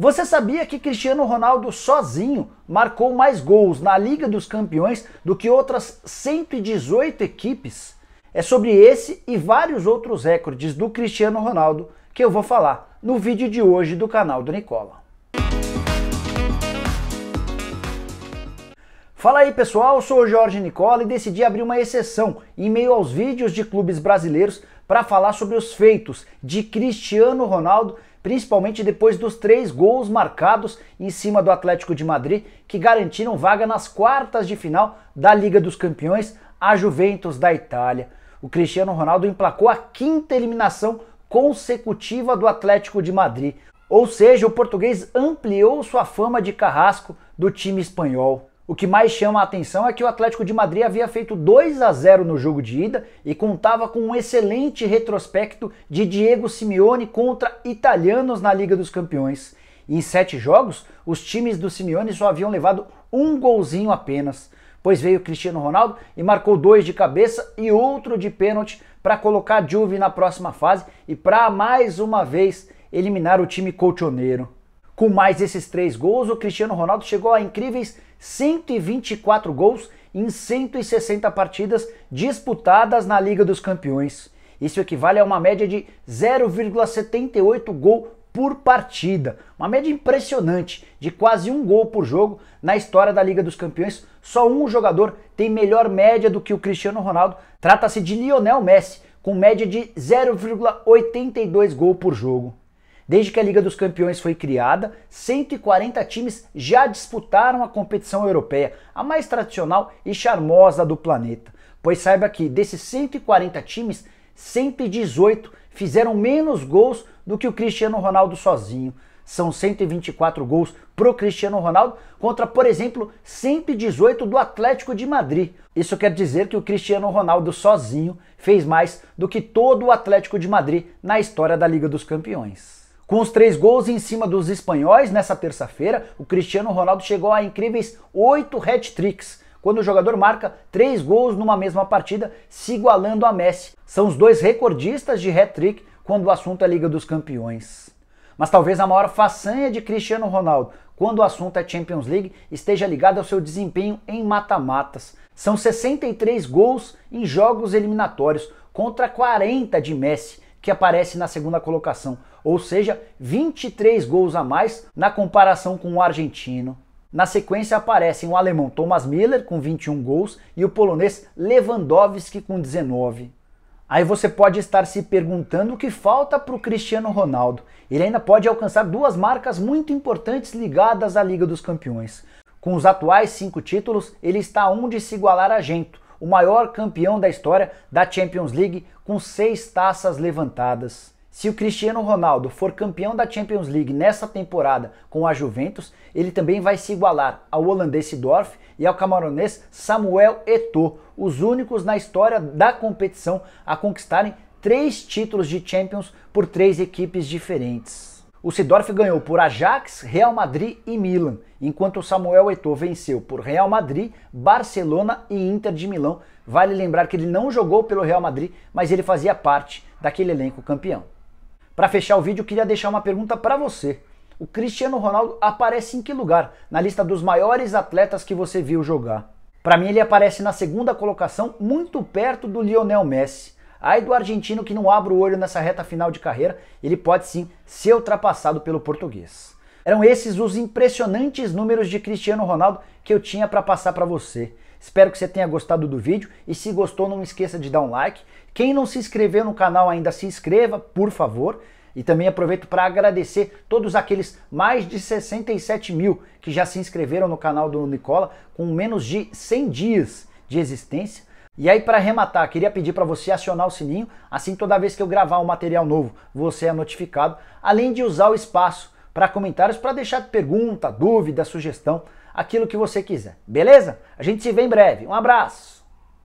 Você sabia que Cristiano Ronaldo sozinho marcou mais gols na Liga dos Campeões do que outras 118 equipes? É sobre esse e vários outros recordes do Cristiano Ronaldo que eu vou falar no vídeo de hoje do canal do Nicola. Fala aí pessoal, eu sou o Jorge Nicola e decidi abrir uma exceção em meio aos vídeos de clubes brasileiros para falar sobre os feitos de Cristiano Ronaldo, principalmente depois dos três gols marcados em cima do Atlético de Madrid, que garantiram vaga nas quartas de final da Liga dos Campeões, a Juventus da Itália. O Cristiano Ronaldo emplacou a quinta eliminação consecutiva do Atlético de Madrid. Ou seja, o português ampliou sua fama de carrasco do time espanhol. O que mais chama a atenção é que o Atlético de Madrid havia feito 2 a 0 no jogo de ida e contava com um excelente retrospecto de Diego Simeone contra italianos na Liga dos Campeões. em sete jogos, os times do Simeone só haviam levado um golzinho apenas, pois veio Cristiano Ronaldo e marcou dois de cabeça e outro de pênalti para colocar a Juve na próxima fase e para mais uma vez eliminar o time colchoneiro. Com mais esses três gols, o Cristiano Ronaldo chegou a incríveis 124 gols em 160 partidas disputadas na Liga dos Campeões. Isso equivale a uma média de 0,78 gol por partida. Uma média impressionante de quase um gol por jogo na história da Liga dos Campeões. Só um jogador tem melhor média do que o Cristiano Ronaldo. Trata-se de Lionel Messi, com média de 0,82 gol por jogo. Desde que a Liga dos Campeões foi criada, 140 times já disputaram a competição europeia, a mais tradicional e charmosa do planeta. Pois saiba que desses 140 times, 118 fizeram menos gols do que o Cristiano Ronaldo sozinho. São 124 gols pro Cristiano Ronaldo contra, por exemplo, 118 do Atlético de Madrid. Isso quer dizer que o Cristiano Ronaldo sozinho fez mais do que todo o Atlético de Madrid na história da Liga dos Campeões. Com os três gols em cima dos espanhóis nessa terça-feira, o Cristiano Ronaldo chegou a incríveis oito hat-tricks, quando o jogador marca três gols numa mesma partida, se igualando a Messi. São os dois recordistas de hat-trick quando o assunto é Liga dos Campeões. Mas talvez a maior façanha de Cristiano Ronaldo, quando o assunto é Champions League, esteja ligada ao seu desempenho em mata-matas. São 63 gols em jogos eliminatórios contra 40 de Messi, que aparece na segunda colocação, ou seja, 23 gols a mais na comparação com o argentino. Na sequência aparecem o alemão Thomas Miller com 21 gols e o polonês Lewandowski com 19. Aí você pode estar se perguntando o que falta para o Cristiano Ronaldo. Ele ainda pode alcançar duas marcas muito importantes ligadas à Liga dos Campeões. Com os atuais cinco títulos, ele está a um de se igualar a Gento, o maior campeão da história da Champions League com seis taças levantadas. Se o Cristiano Ronaldo for campeão da Champions League nessa temporada com a Juventus, ele também vai se igualar ao holandês Sidorf e ao camaronês Samuel Eto'o, os únicos na história da competição a conquistarem três títulos de Champions por três equipes diferentes. O Sidorf ganhou por Ajax, Real Madrid e Milan, enquanto o Samuel Eto'o venceu por Real Madrid, Barcelona e Inter de Milão. Vale lembrar que ele não jogou pelo Real Madrid, mas ele fazia parte daquele elenco campeão. Para fechar o vídeo, queria deixar uma pergunta para você. O Cristiano Ronaldo aparece em que lugar na lista dos maiores atletas que você viu jogar? Para mim ele aparece na segunda colocação, muito perto do Lionel Messi. Aí do argentino que não abre o olho nessa reta final de carreira, ele pode sim ser ultrapassado pelo português. Eram esses os impressionantes números de Cristiano Ronaldo que eu tinha para passar para você. Espero que você tenha gostado do vídeo e se gostou não esqueça de dar um like. Quem não se inscreveu no canal ainda se inscreva, por favor. E também aproveito para agradecer todos aqueles mais de 67 mil que já se inscreveram no canal do Nicola com menos de 100 dias de existência. E aí, para arrematar, queria pedir para você acionar o sininho, assim toda vez que eu gravar um material novo, você é notificado, além de usar o espaço para comentários, para deixar pergunta, dúvida, sugestão, aquilo que você quiser. Beleza? A gente se vê em breve. Um abraço!